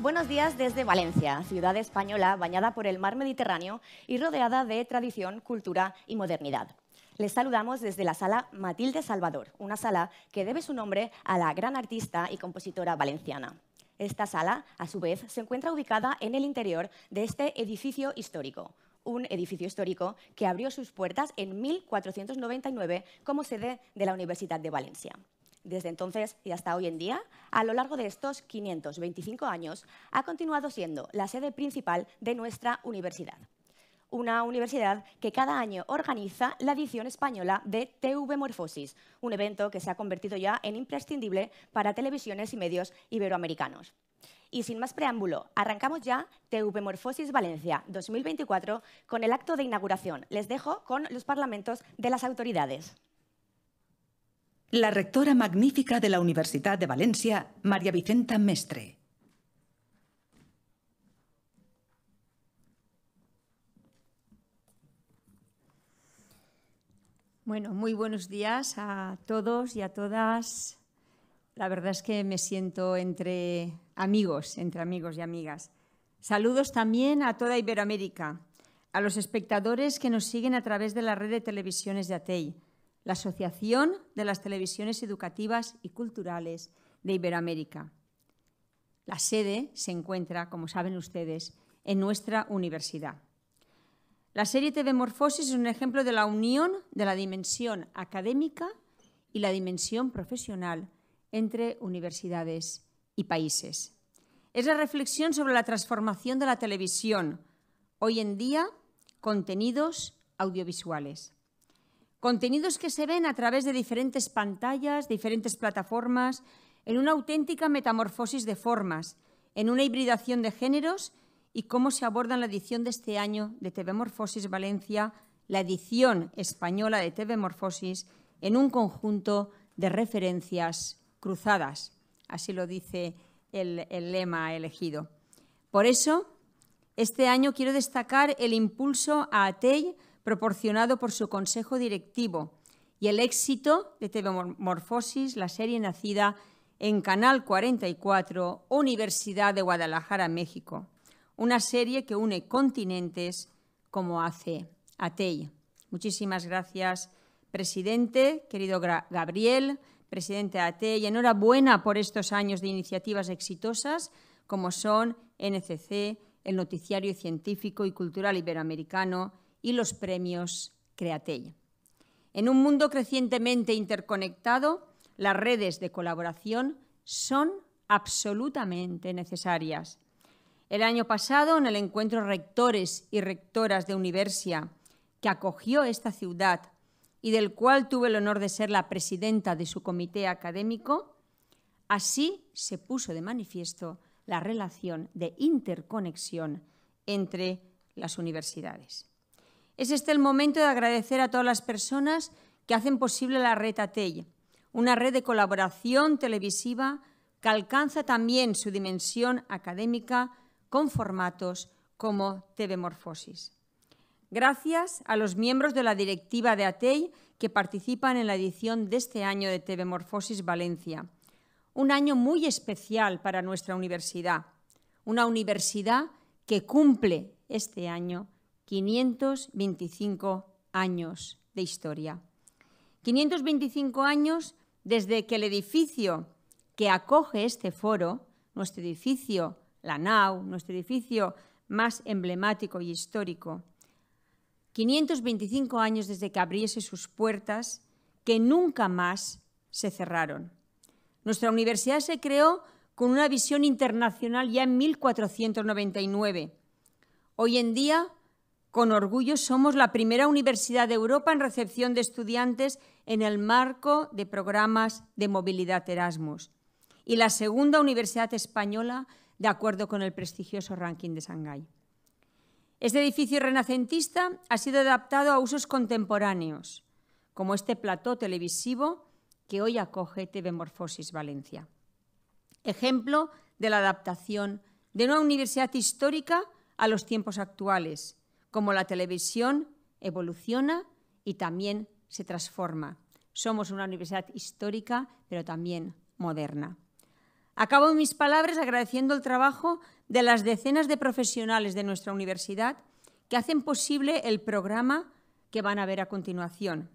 Buenos días desde Valencia, ciudad española bañada por el mar Mediterráneo y rodeada de tradición, cultura y modernidad. Les saludamos desde la sala Matilde Salvador, una sala que debe su nombre a la gran artista y compositora valenciana. Esta sala, a su vez, se encuentra ubicada en el interior de este edificio histórico, un edificio histórico que abrió sus puertas en 1499 como sede de la Universidad de Valencia. Desde entonces y hasta hoy en día, a lo largo de estos 525 años, ha continuado siendo la sede principal de nuestra universidad. Una universidad que cada año organiza la edición española de TV Morfosis, un evento que se ha convertido ya en imprescindible para televisiones y medios iberoamericanos. Y sin más preámbulo, arrancamos ya TV Morfosis Valencia 2024 con el acto de inauguración. Les dejo con los parlamentos de las autoridades la rectora magnífica de la Universidad de Valencia, María Vicenta Mestre. Bueno, muy buenos días a todos y a todas. La verdad es que me siento entre amigos, entre amigos y amigas. Saludos también a toda Iberoamérica, a los espectadores que nos siguen a través de la red de televisiones de ATEI la Asociación de las Televisiones Educativas y Culturales de Iberoamérica. La sede se encuentra, como saben ustedes, en nuestra universidad. La serie TV Morfosis es un ejemplo de la unión de la dimensión académica y la dimensión profesional entre universidades y países. Es la reflexión sobre la transformación de la televisión, hoy en día contenidos audiovisuales. Contenidos que se ven a través de diferentes pantallas, diferentes plataformas, en una auténtica metamorfosis de formas, en una hibridación de géneros y cómo se aborda en la edición de este año de TV Morfosis Valencia, la edición española de TV Morfosis, en un conjunto de referencias cruzadas. Así lo dice el, el lema elegido. Por eso, este año quiero destacar el impulso a ATEI proporcionado por su consejo directivo y el éxito de TV la serie nacida en Canal 44, Universidad de Guadalajara, México, una serie que une continentes como hace ATEI. Muchísimas gracias, presidente, querido Gabriel, presidente ATEI. Enhorabuena por estos años de iniciativas exitosas como son NCC, el Noticiario Científico y Cultural Iberoamericano, y los premios Creatella. En un mundo crecientemente interconectado, las redes de colaboración son absolutamente necesarias. El año pasado, en el encuentro Rectores y Rectoras de Universia, que acogió esta ciudad y del cual tuve el honor de ser la presidenta de su comité académico, así se puso de manifiesto la relación de interconexión entre las universidades. Es este el momento de agradecer a todas las personas que hacen posible la red ATEI, una red de colaboración televisiva que alcanza también su dimensión académica con formatos como TV Gracias a los miembros de la directiva de ATEI que participan en la edición de este año de TV Valencia. Un año muy especial para nuestra universidad, una universidad que cumple este año 525 años de historia. 525 años desde que el edificio que acoge este foro, nuestro edificio, la NAU, nuestro edificio más emblemático y histórico, 525 años desde que abriese sus puertas, que nunca más se cerraron. Nuestra universidad se creó con una visión internacional ya en 1499. Hoy en día con orgullo somos la primera universidad de Europa en recepción de estudiantes en el marco de programas de movilidad Erasmus y la segunda universidad española de acuerdo con el prestigioso ranking de Shanghái. Este edificio renacentista ha sido adaptado a usos contemporáneos, como este plató televisivo que hoy acoge TV Morfosis Valencia. Ejemplo de la adaptación de una universidad histórica a los tiempos actuales como la televisión evoluciona y también se transforma. Somos una universidad histórica, pero también moderna. Acabo mis palabras agradeciendo el trabajo de las decenas de profesionales de nuestra universidad que hacen posible el programa que van a ver a continuación.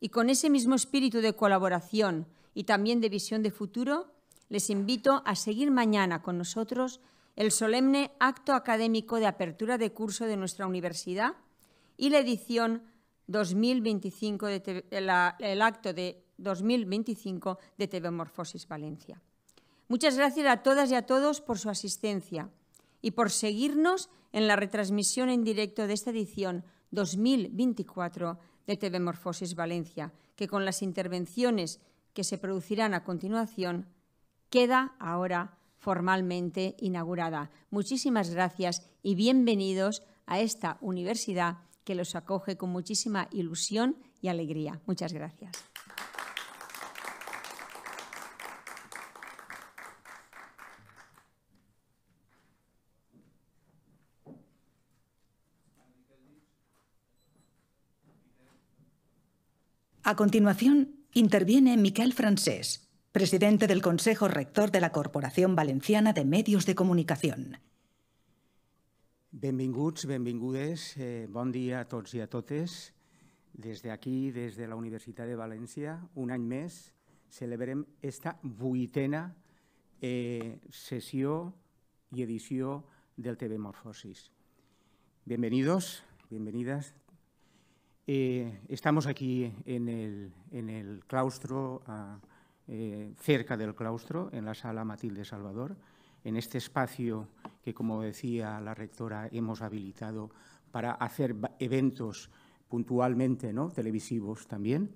Y con ese mismo espíritu de colaboración y también de visión de futuro, les invito a seguir mañana con nosotros el solemne acto académico de apertura de curso de nuestra universidad y la edición 2025 de eh, el acto de 2025 de TV Valencia. Muchas gracias a todas y a todos por su asistencia y por seguirnos en la retransmisión en directo de esta edición 2024 de TV Morfosis Valencia, que con las intervenciones que se producirán a continuación queda ahora formalmente inaugurada. Muchísimas gracias y bienvenidos a esta universidad que los acoge con muchísima ilusión y alegría. Muchas gracias. A continuación, interviene Miquel Francés, presidente del Consejo Rector de la Corporación Valenciana de Medios de Comunicación. Benvinguts, benvingudes, eh, bon a todos i a totes. Desde aquí, desde la Universidad de Valencia, un any mes celebrem esta vuitena eh, sesión y edición del TV Morfosis. Bienvenidos, bienvenidas. Eh, estamos aquí en el, claustro eh, cerca del claustro, en la sala Matilde Salvador, en este espacio que, como decía la rectora, hemos habilitado para hacer eventos puntualmente, ¿no? televisivos también,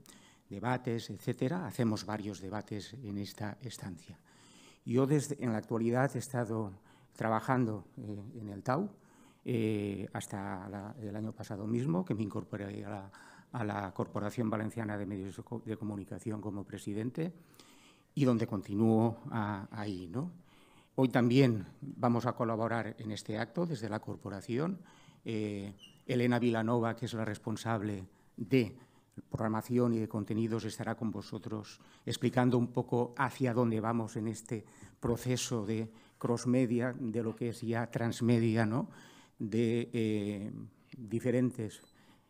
debates, etcétera. Hacemos varios debates en esta estancia. Yo desde, en la actualidad he estado trabajando eh, en el TAU eh, hasta el año pasado mismo, que me incorporé a la a la Corporación Valenciana de Medios de Comunicación como presidente y donde continúo ahí. ¿no? Hoy también vamos a colaborar en este acto desde la Corporación. Eh, Elena Vilanova, que es la responsable de programación y de contenidos, estará con vosotros explicando un poco hacia dónde vamos en este proceso de crossmedia, de lo que es ya transmedia, ¿no? de eh, diferentes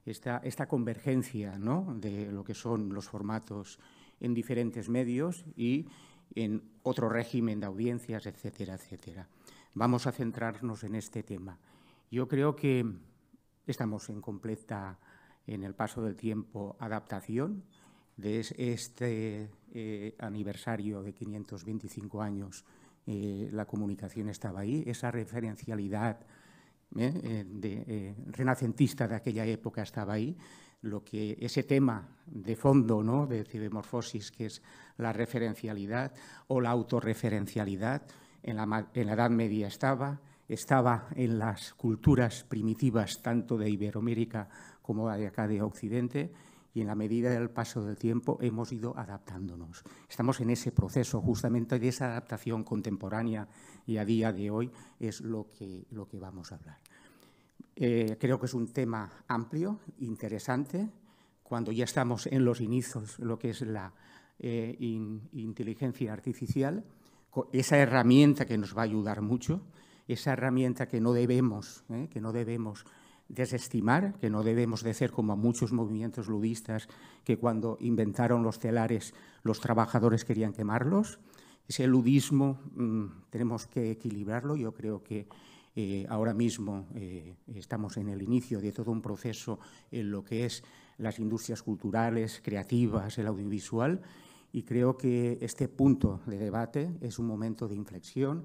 esta, convergencia de lo que son los formatos en diferentes medios y en otro régimen de audiencias, etcétera, etcétera. Vamos a centrarnos en este tema. Yo creo que estamos en completa, en el paso del tiempo, adaptación de este eh, aniversario de 525 años. Eh, la comunicación estaba ahí, esa referencialidad ¿eh? Eh, de, eh, renacentista de aquella época estaba ahí, lo que ese tema de fondo ¿no? de cibemorfosis, que es la referencialidad o la autorreferencialidad, en la, en la Edad Media estaba, estaba en las culturas primitivas tanto de Iberoamérica como de acá de Occidente, y en la medida del paso del tiempo hemos ido adaptándonos. Estamos en ese proceso, justamente de esa adaptación contemporánea y a día de hoy es lo que, lo que vamos a hablar. Eh, creo que es un tema amplio, interesante, cuando ya estamos en los inicios, lo que es la eh, inteligencia artificial, esa herramienta que nos va a ayudar mucho, esa herramienta que no debemos, eh, que no debemos desestimar, que no debemos de ser como muchos movimientos ludistas que cuando inventaron los telares los trabajadores querían quemarlos. Ese ludismo mm, tenemos que equilibrarlo. Yo creo que eh, ahora mismo eh, estamos en el inicio de todo un proceso en lo que es las industrias culturales, creativas, el audiovisual, y creo que este punto de debate es un momento de inflexión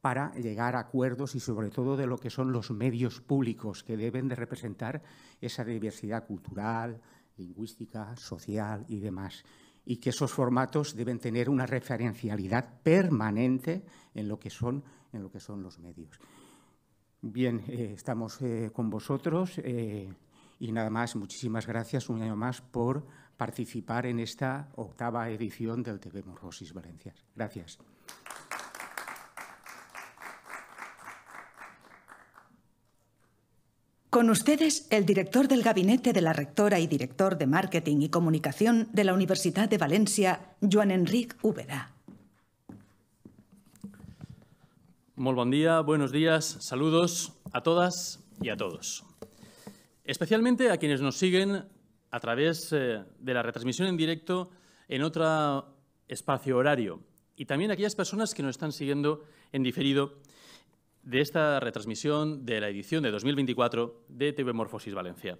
para llegar a acuerdos y sobre todo de lo que son los medios públicos que deben de representar esa diversidad cultural, lingüística, social y demás. Y que esos formatos deben tener una referencialidad permanente en lo que son, en lo que son los medios. Bien, eh, estamos eh, con vosotros eh, y nada más, muchísimas gracias un año más por participar en esta octava edición del TV Morrosis Valencias. Gracias. Con ustedes, el director del gabinete de la rectora y director de Marketing y Comunicación de la Universidad de Valencia, Joan Enrique Úbeda. Muy buen día, buenos días, saludos a todas y a todos. Especialmente a quienes nos siguen a través eh, de la retransmisión en directo en otro espacio horario y también a aquellas personas que nos están siguiendo en diferido de esta retransmisión de la edición de 2024 de TV Morfosis Valencia.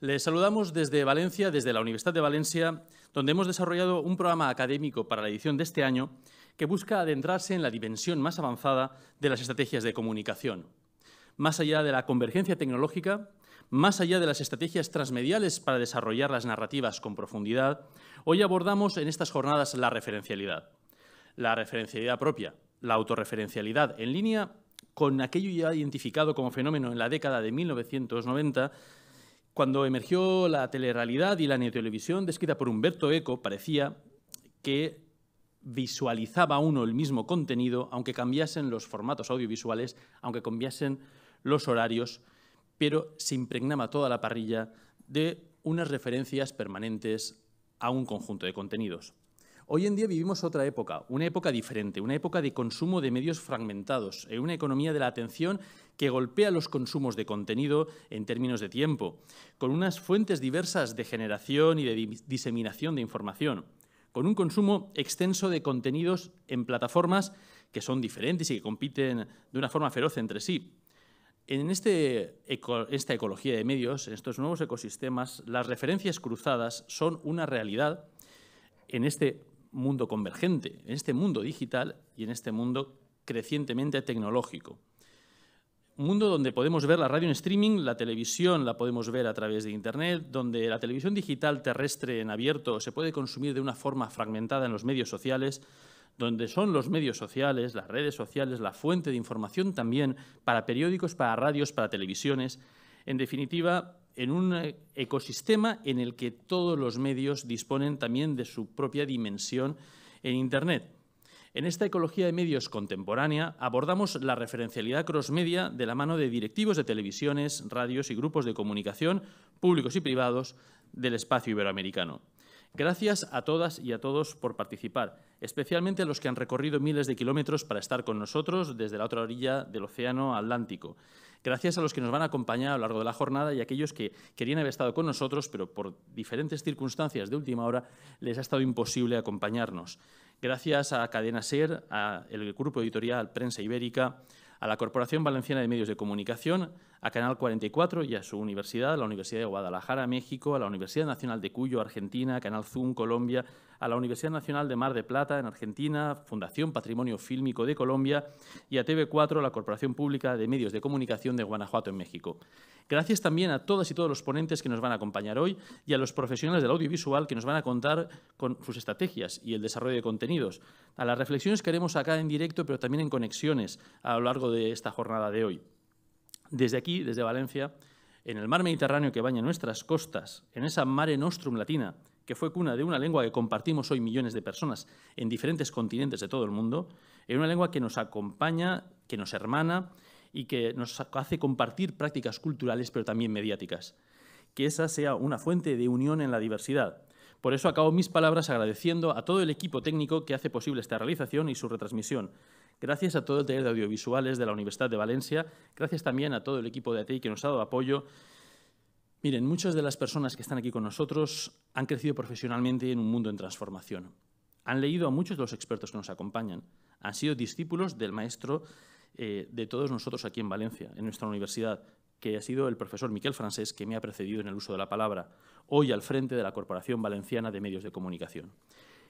Les saludamos desde Valencia, desde la Universidad de Valencia, donde hemos desarrollado un programa académico para la edición de este año que busca adentrarse en la dimensión más avanzada de las estrategias de comunicación, más allá de la convergencia tecnológica, más allá de las estrategias transmediales para desarrollar las narrativas con profundidad, hoy abordamos en estas jornadas la referencialidad. La referencialidad propia, la autorreferencialidad en línea con aquello ya identificado como fenómeno en la década de 1990, cuando emergió la telerrealidad y la neotelevisión descrita por Humberto Eco, parecía que visualizaba uno el mismo contenido, aunque cambiasen los formatos audiovisuales, aunque cambiasen los horarios, pero se impregnaba toda la parrilla de unas referencias permanentes a un conjunto de contenidos. Hoy en día vivimos otra época, una época diferente, una época de consumo de medios fragmentados, en eh, una economía de la atención que golpea los consumos de contenido en términos de tiempo, con unas fuentes diversas de generación y de diseminación de información, con un consumo extenso de contenidos en plataformas que son diferentes y que compiten de una forma feroz entre sí. En este esta ecología de medios, en estos nuevos ecosistemas, las referencias cruzadas son una realidad en este mundo convergente, en este mundo digital y en este mundo crecientemente tecnológico. Un mundo donde podemos ver la radio en streaming, la televisión la podemos ver a través de Internet, donde la televisión digital terrestre en abierto se puede consumir de una forma fragmentada en los medios sociales, donde son los medios sociales, las redes sociales, la fuente de información también para periódicos, para radios, para televisiones. En definitiva, en un eh, ecosistema en el que todos los medios disponen también de su propia dimensión en Internet. En esta ecología de medios contemporánea abordamos la referencialidad crossmedia de la mano de directivos de televisiones, radios y grupos de comunicación públicos y privados del espacio iberoamericano. Gracias a todas y a todos por participar, especialmente a los que han recorrido miles de kilómetros para estar con nosotros desde la otra orilla del Océano Atlántico. Gracias a los que nos van a acompañar a lo largo de la jornada y a aquellos que querían haber estado con nosotros, pero por diferentes circunstancias de última hora les ha estado imposible acompañarnos. Gracias a Cadena Ser, al grupo editorial Prensa Ibérica, a la Corporación Valenciana de Medios de Comunicación, a Canal 44 y a su universidad, la Universidad de Guadalajara, México, a la Universidad Nacional de Cuyo, Argentina, Canal Zoom, Colombia, a la Universidad Nacional de Mar de Plata, en Argentina, Fundación Patrimonio Fílmico de Colombia y a TV4, la Corporación Pública de Medios de Comunicación de Guanajuato, en México. Gracias también a todas y todos los ponentes que nos van a acompañar hoy y a los profesionales del audiovisual que nos van a contar con sus estrategias y el desarrollo de contenidos, a las reflexiones que haremos acá en directo, pero también en conexiones a lo largo de esta jornada de hoy. Desde aquí, desde Valencia, en el mar Mediterráneo que baña nuestras costas, en esa mare nostrum latina, que fue cuna de una lengua que compartimos hoy millones de personas en diferentes continentes de todo el mundo, en una lengua que nos acompaña, que nos hermana y que nos hace compartir prácticas culturales, pero también mediáticas. Que esa sea una fuente de unión en la diversidad. Por eso acabo mis palabras agradeciendo a todo el equipo técnico que hace posible esta realización y su retransmisión, Gracias a todo el taller de audiovisuales de la Universidad de Valencia, gracias también a todo el equipo de ATI que nos ha dado apoyo. Miren, muchas de las personas que están aquí con nosotros han crecido profesionalmente en un mundo en transformación. Han leído a muchos de los expertos que nos acompañan. Han sido discípulos del maestro eh, de todos nosotros aquí en Valencia, en nuestra universidad, que ha sido el profesor Miquel Francés, que me ha precedido en el uso de la palabra, hoy al frente de la Corporación Valenciana de Medios de Comunicación.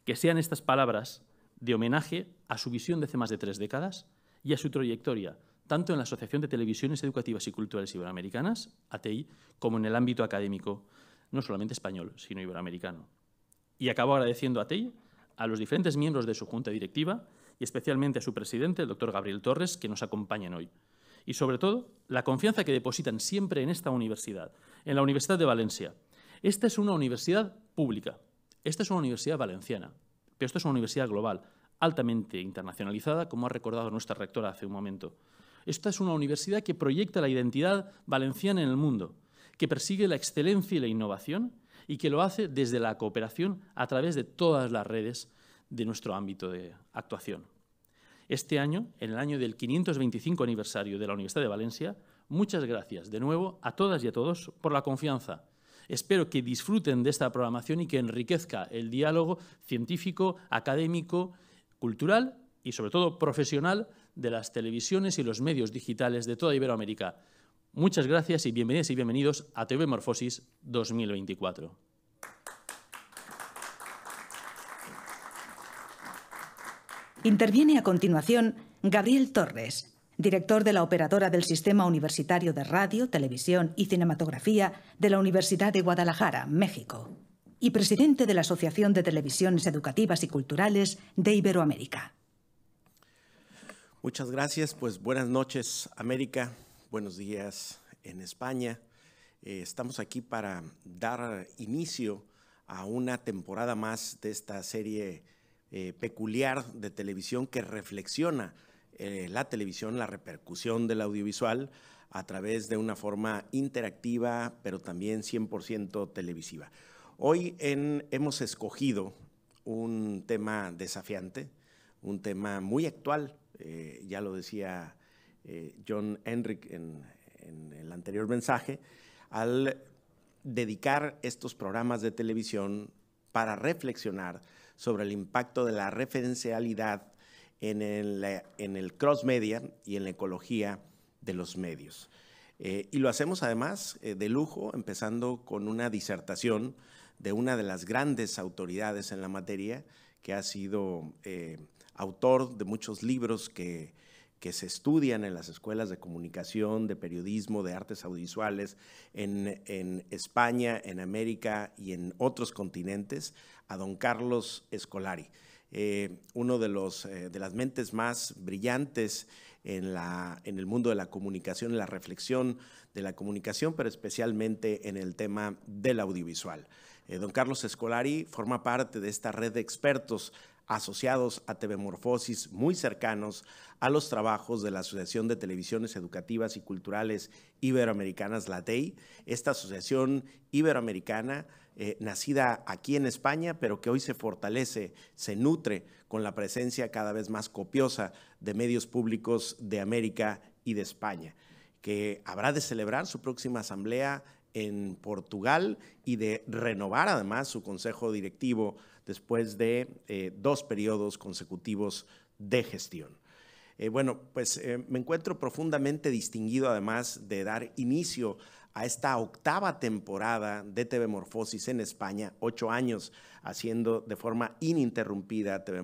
Que sean estas palabras de homenaje a su visión de hace más de tres décadas y a su trayectoria, tanto en la Asociación de Televisiones Educativas y Culturales Iberoamericanas, ATEI, como en el ámbito académico, no solamente español, sino iberoamericano. Y acabo agradeciendo a ATEI, a los diferentes miembros de su junta directiva y especialmente a su presidente, el doctor Gabriel Torres, que nos acompañan hoy. Y sobre todo, la confianza que depositan siempre en esta universidad, en la Universidad de Valencia. Esta es una universidad pública, esta es una universidad valenciana, pero esto es una universidad global, altamente internacionalizada, como ha recordado nuestra rectora hace un momento. Esta es una universidad que proyecta la identidad valenciana en el mundo, que persigue la excelencia y la innovación y que lo hace desde la cooperación a través de todas las redes de nuestro ámbito de actuación. Este año, en el año del 525 aniversario de la Universidad de Valencia, muchas gracias de nuevo a todas y a todos por la confianza Espero que disfruten de esta programación y que enriquezca el diálogo científico, académico, cultural y sobre todo profesional de las televisiones y los medios digitales de toda Iberoamérica. Muchas gracias y bienvenidas y bienvenidos a TV Morfosis 2024. Interviene a continuación Gabriel Torres, director de la operadora del Sistema Universitario de Radio, Televisión y Cinematografía de la Universidad de Guadalajara, México, y presidente de la Asociación de Televisiones Educativas y Culturales de Iberoamérica. Muchas gracias, pues buenas noches América, buenos días en España. Eh, estamos aquí para dar inicio a una temporada más de esta serie eh, peculiar de televisión que reflexiona eh, la televisión, la repercusión del audiovisual a través de una forma interactiva, pero también 100% televisiva. Hoy hemos escogido un tema desafiante, un tema muy actual, eh, ya lo decía eh, John henry en el anterior mensaje, al dedicar estos programas de televisión para reflexionar sobre el impacto de la referencialidad eh, en el, cross media y en la ecología de los medios. Eh, y lo hacemos además eh, de lujo, empezando con una disertación de una de las grandes autoridades en la materia, que ha sido autor de muchos libros que, se estudian en las escuelas de comunicación, de periodismo, de artes audiovisuales, en, en España, en América y en otros continentes, a don Carlos Escolari eh, uno eh, de, las mentes más brillantes en, el mundo de la comunicación, en la reflexión de la comunicación, pero especialmente en el tema del audiovisual. Eh, don Carlos Escolari forma parte de esta red de expertos asociados a TV Morfosis, muy cercanos a los trabajos de la Asociación de Televisiones Educativas y Culturales Iberoamericanas, la TEI. Esta asociación iberoamericana eh, nacida aquí en España, pero que hoy se fortalece, se nutre con la presencia cada vez más copiosa de medios públicos de América y de España, que habrá de celebrar su próxima asamblea en Portugal y de renovar además su consejo directivo después de eh, dos periodos consecutivos de gestión. Eh, bueno, pues me encuentro profundamente distinguido además de dar inicio a esta octava temporada de TV en España, ocho años haciendo de forma ininterrumpida TV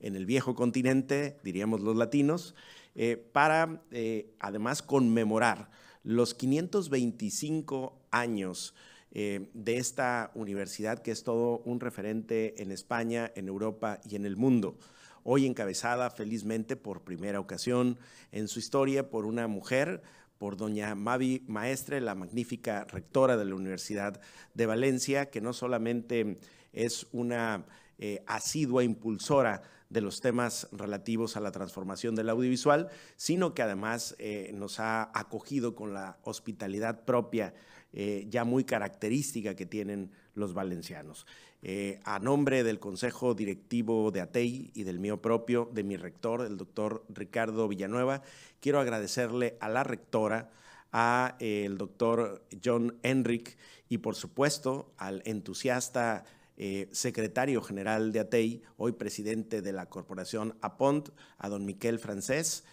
en el viejo continente, diríamos los latinos, eh, para eh, además conmemorar los 525 años eh, de esta universidad que es todo un referente en España, en Europa y en el mundo. Hoy encabezada felizmente por primera ocasión en su historia por una mujer, por doña Mavi Maestre, la magnífica rectora de la Universidad de Valencia, que no solamente es una eh, asidua impulsora de los temas relativos a la transformación del audiovisual, sino que además eh, nos ha acogido con la hospitalidad propia eh, ya muy característica que tienen los valencianos. Eh, a nombre del Consejo Directivo de ATEI y del mío propio, de mi rector, el doctor Ricardo Villanueva, quiero agradecerle a la rectora, a eh, el doctor John Enric y por supuesto al entusiasta eh, secretario general de ATEI, hoy presidente de la corporación APONT, a don Miquel Francés,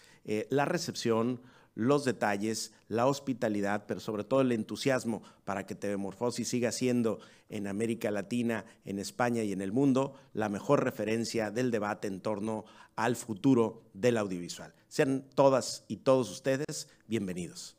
la recepción los detalles, la hospitalidad, pero sobre todo el entusiasmo para que Telemorfosis siga siendo en América Latina, en España y en el mundo la mejor referencia del debate en torno al futuro del audiovisual. Sean todas y todos ustedes bienvenidos.